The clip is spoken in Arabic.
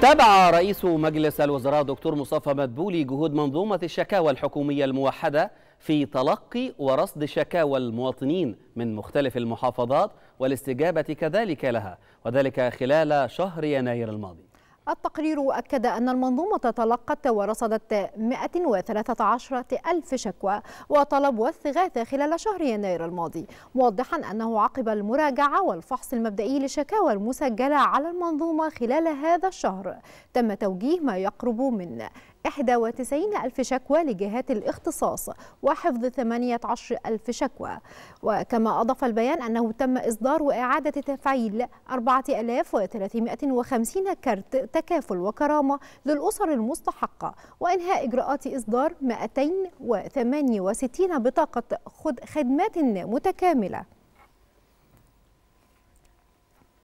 تابع رئيس مجلس الوزراء دكتور مصطفى مدبولي جهود منظومة الشكاوى الحكومية الموحدة في تلقي ورصد شكاوى المواطنين من مختلف المحافظات والاستجابة كذلك لها وذلك خلال شهر يناير الماضي التقرير أكد أن المنظومة تلقت ورصدت 113 ألف شكوى وطلب واستغاثة خلال شهر يناير الماضي موضحا أنه عقب المراجعة والفحص المبدئي للشكاوى المسجلة على المنظومة خلال هذا الشهر تم توجيه ما يقرب من 91 ألف شكوى لجهات الاختصاص وحفظ 18 ألف شكوى وكما أضاف البيان أنه تم إصدار وإعادة تفعيل 4350 كارت تكافل وكرامة للأسر المستحقة وإنهاء إجراءات إصدار 268 بطاقة خدمات متكاملة